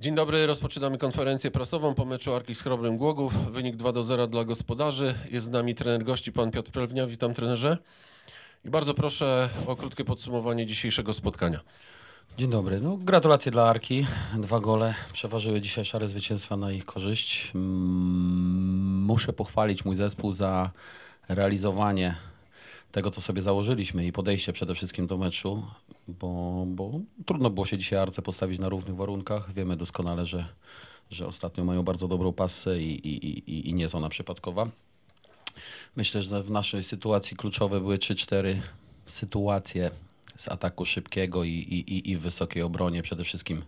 Dzień dobry, rozpoczynamy konferencję prasową po meczu Arki z Chrobrym Głogów. Wynik 2 do 0 dla gospodarzy. Jest z nami trener gości, pan Piotr Prelwnia. Witam trenerze. I bardzo proszę o krótkie podsumowanie dzisiejszego spotkania. Dzień dobry. No, gratulacje dla Arki. Dwa gole przeważyły dzisiaj szare zwycięstwa na ich korzyść. Mm, muszę pochwalić mój zespół za realizowanie tego, co sobie założyliśmy i podejście przede wszystkim do meczu bo, bo trudno było się dzisiaj Arce postawić na równych warunkach. Wiemy doskonale, że, że ostatnio mają bardzo dobrą pasę i, i, i, i nie jest ona przypadkowa. Myślę, że w naszej sytuacji kluczowe były 3-4 sytuacje z ataku szybkiego i, i, i w wysokiej obronie. Przede wszystkim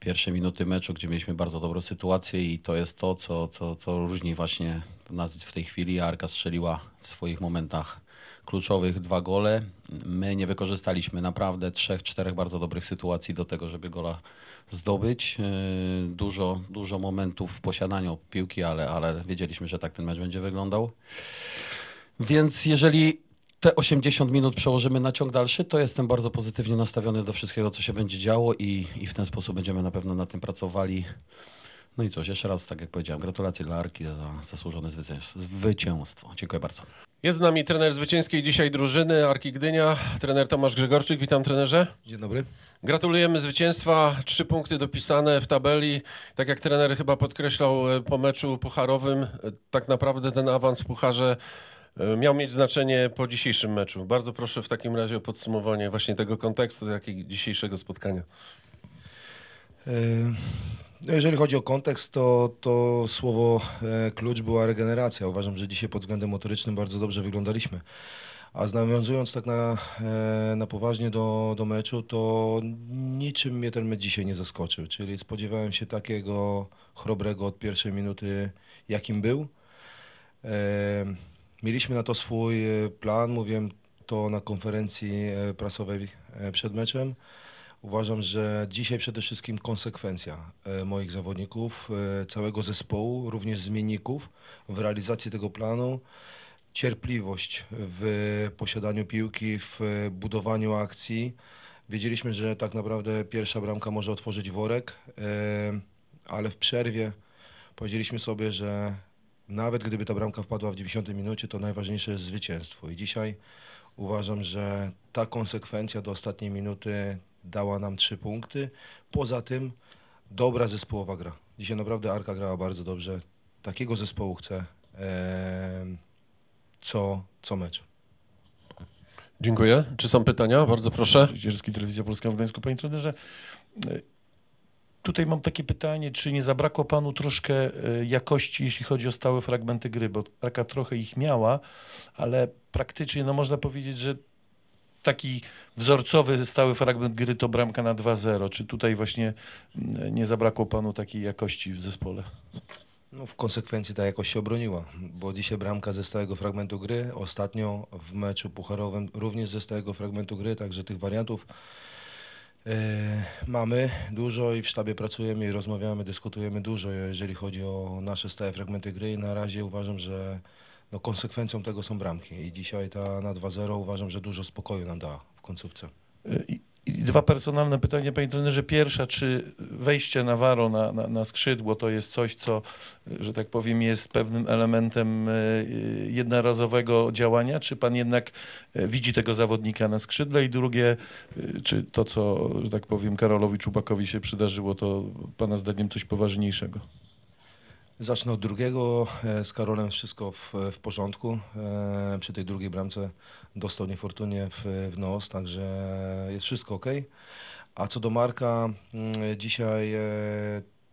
pierwsze minuty meczu, gdzie mieliśmy bardzo dobrą sytuację i to jest to, co, co, co różni właśnie nas w tej chwili. Arka strzeliła w swoich momentach kluczowych dwa gole. My nie wykorzystaliśmy naprawdę trzech, czterech bardzo dobrych sytuacji do tego, żeby gola zdobyć. E, dużo, dużo momentów w posiadaniu piłki, ale, ale wiedzieliśmy, że tak ten mecz będzie wyglądał. Więc jeżeli te 80 minut przełożymy na ciąg dalszy, to jestem bardzo pozytywnie nastawiony do wszystkiego, co się będzie działo i, i w ten sposób będziemy na pewno nad tym pracowali no i cóż, jeszcze raz, tak jak powiedziałem, gratulacje dla Arki za zasłużone zwycięstwo. Dziękuję bardzo. Jest z nami trener zwycięskiej dzisiaj drużyny Arki Gdynia, trener Tomasz Grzegorczyk. Witam trenerze. Dzień dobry. Gratulujemy zwycięstwa. Trzy punkty dopisane w tabeli. Tak jak trener chyba podkreślał e, po meczu pucharowym, e, tak naprawdę ten awans w pucharze e, miał mieć znaczenie po dzisiejszym meczu. Bardzo proszę w takim razie o podsumowanie właśnie tego kontekstu, jak i dzisiejszego spotkania. No jeżeli chodzi o kontekst, to, to słowo e, klucz była regeneracja. Uważam, że dzisiaj pod względem motorycznym bardzo dobrze wyglądaliśmy. A nawiązując tak na, e, na poważnie do, do meczu, to niczym mnie ten mecz dzisiaj nie zaskoczył. Czyli spodziewałem się takiego chrobrego od pierwszej minuty, jakim był. E, mieliśmy na to swój e, plan, mówiłem to na konferencji e, prasowej e, przed meczem. Uważam, że dzisiaj przede wszystkim konsekwencja e, moich zawodników, e, całego zespołu, również zmienników w realizacji tego planu, cierpliwość w posiadaniu piłki, w e, budowaniu akcji. Wiedzieliśmy, że tak naprawdę pierwsza bramka może otworzyć worek, ale w przerwie powiedzieliśmy sobie, że nawet gdyby ta bramka wpadła w 90 minucie, to najważniejsze jest zwycięstwo. I dzisiaj uważam, że ta konsekwencja do ostatniej minuty dała nam trzy punkty. Poza tym dobra zespołowa gra. Dzisiaj naprawdę Arka grała bardzo dobrze. Takiego zespołu chcę co, co mecz. Dziękuję. Czy są pytania? Bardzo proszę. Dziedzierski Telewizja Polska w Gdańsku. Panie trenerze, e, tutaj mam takie pytanie, czy nie zabrakło panu troszkę e, jakości, jeśli chodzi o stałe fragmenty gry, bo Arka trochę ich miała, ale praktycznie no można powiedzieć, że taki wzorcowy, stały fragment gry to bramka na 2-0. Czy tutaj właśnie nie zabrakło panu takiej jakości w zespole? No, w konsekwencji ta jakość się obroniła, bo dzisiaj bramka ze stałego fragmentu gry, ostatnio w meczu pucharowym również ze stałego fragmentu gry, także tych wariantów yy, mamy dużo i w sztabie pracujemy i rozmawiamy, dyskutujemy dużo, jeżeli chodzi o nasze stałe fragmenty gry i na razie uważam, że no konsekwencją tego są bramki. I dzisiaj ta na 2-0 uważam, że dużo spokoju nam da w końcówce. Y, I, i dwa personalne pytania, panie trenerze. Pierwsza, czy wejście Nawaro na, na, na skrzydło to jest coś, co, że tak powiem, jest pewnym elementem y, y, jednorazowego działania? Czy pan jednak widzi tego zawodnika na skrzydle? I drugie, czy to, co, że tak powiem, Karolowi Czubakowi się przydarzyło, to pana zdaniem coś poważniejszego? Zacznę od drugiego. E, z Karolem wszystko w, w porządku. E, przy tej drugiej bramce dostał niefortunnie w, w nos, także jest wszystko ok. A co do Marka, mm, dzisiaj e,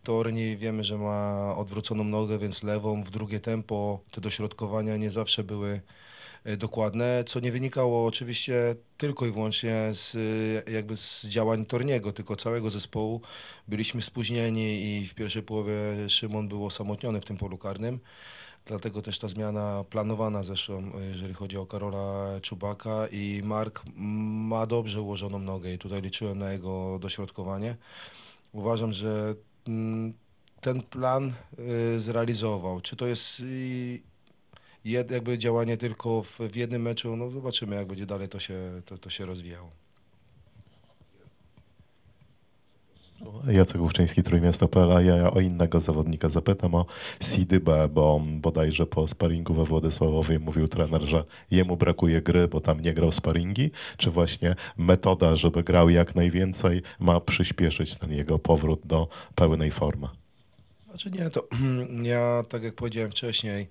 Torni wiemy, że ma odwróconą nogę, więc lewą, w drugie tempo. Te dośrodkowania nie zawsze były E, dokładne, co nie wynikało oczywiście tylko i wyłącznie z, e, jakby z działań Torniego, tylko całego zespołu. Byliśmy spóźnieni i w pierwszej połowie Szymon był osamotniony w tym polu karnym. Dlatego też ta zmiana planowana zresztą, e, jeżeli chodzi o Karola Czubaka i Mark ma dobrze ułożoną nogę i tutaj liczyłem na jego dośrodkowanie. Uważam, że mm, ten plan zrealizował. Czy to jest jed, jakby działanie tylko w, w, jednym meczu, no zobaczymy jak będzie dalej to się, to, to się rozwijało. Jacek Ówczyński, Trójmiasto.pl, a ja o innego zawodnika zapytam o Sidybę, bo bodajże po sparingu we Władysławowie mówił trener, że jemu brakuje gry, bo tam nie grał sparingi, czy właśnie metoda, żeby grał jak najwięcej ma przyspieszyć ten jego powrót do pełnej formy? Znaczy nie, to ja tak jak powiedziałem wcześniej,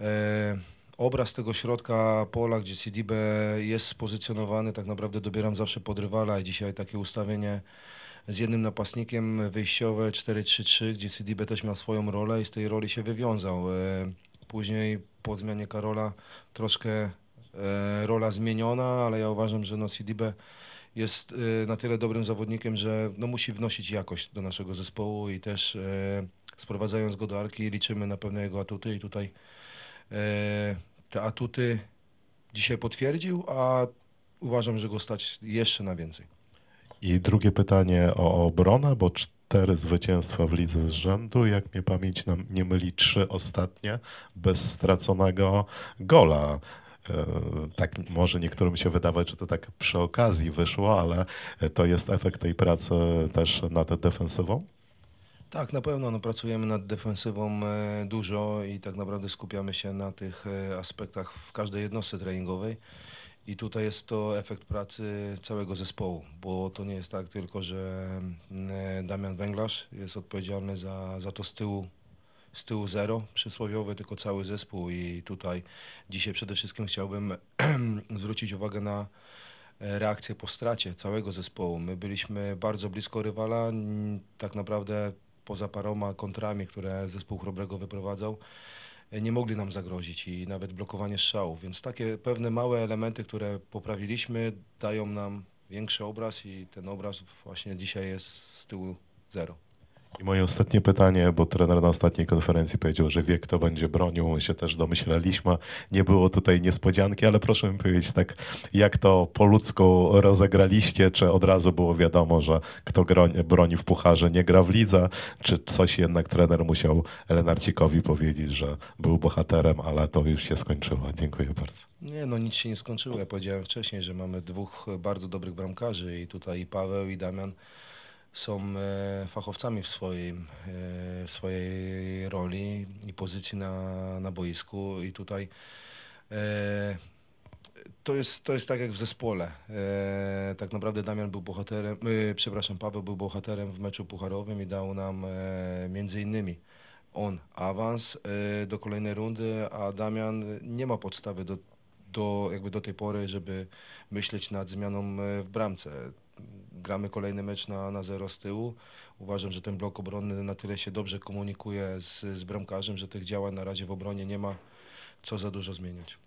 E, obraz tego środka pola, gdzie CDB jest spozycjonowany, tak naprawdę dobieram zawsze pod rywala i dzisiaj takie ustawienie z jednym napastnikiem wyjściowe 4-3-3, gdzie CDB też miał swoją rolę i z tej roli się wywiązał. E, później po zmianie Karola troszkę e, rola zmieniona, ale ja uważam, że no CDB jest na tyle dobrym zawodnikiem, że no musi wnosić jakość do naszego zespołu i też sprowadzając go do arki liczymy na pewne jego atuty i tutaj E, te atuty dzisiaj potwierdził, a uważam, że go stać jeszcze na więcej. I drugie pytanie o obronę, bo cztery zwycięstwa w lidze z rzędu, jak mnie pamięć nam nie myli, trzy ostatnie bez straconego gola. E, tak może niektórym się wydawać, że to tak przy okazji wyszło, ale to jest efekt tej pracy też nad defensywą? Tak, na pewno. No, pracujemy nad defensywą e, dużo i tak naprawdę skupiamy się na tych e, aspektach w każdej jednostce treningowej. I tutaj jest to efekt pracy całego zespołu, bo to nie jest tak tylko, że mm, e, Damian Węglarz jest odpowiedzialny za, za to z tyłu, z tyłu zero przysłowiowy, tylko cały zespół. I tutaj dzisiaj przede wszystkim chciałbym zwrócić uwagę na reakcję po stracie całego zespołu. My byliśmy bardzo blisko rywala, tak naprawdę poza paroma kontrami, które zespół Chrobrego wyprowadzał, e, nie mogli nam zagrozić i nawet blokowanie strzałów. Więc takie pewne małe elementy, które poprawiliśmy, dają nam większy obraz i ten obraz właśnie dzisiaj jest z tyłu zero. I moje ostatnie pytanie, bo trener na ostatniej konferencji powiedział, że wie, kto będzie bronił. My się też domyślaliśmy. Nie było tutaj niespodzianki, ale proszę mi powiedzieć tak, jak to po ludzku rozegraliście? Czy od razu było wiadomo, że kto broni w pucharze, nie gra w lidze? Czy coś jednak trener musiał Lenarcikowi powiedzieć, że był bohaterem, ale to już się skończyło? Dziękuję bardzo. Nie, no nic się nie skończyło. Ja powiedziałem wcześniej, że mamy dwóch bardzo dobrych bramkarzy i tutaj i Paweł i Damian są e, fachowcami w, swojej w swojej roli i pozycji na, na boisku i tutaj e, to jest, to jest tak jak w zespole. E, tak naprawdę Damian był bohaterem, e, przepraszam, Paweł był bohaterem w meczu pucharowym i dał nam e, między innymi on awans e, do kolejnej rundy, a Damian nie ma podstawy do do, jakby do tej pory, żeby myśleć nad zmianą e, w bramce. Gramy kolejny mecz na, na zero z tyłu. Uważam, że ten blok obronny na tyle się dobrze komunikuje z, z bramkarzem, że tych działań na razie w obronie nie ma co za dużo zmieniać.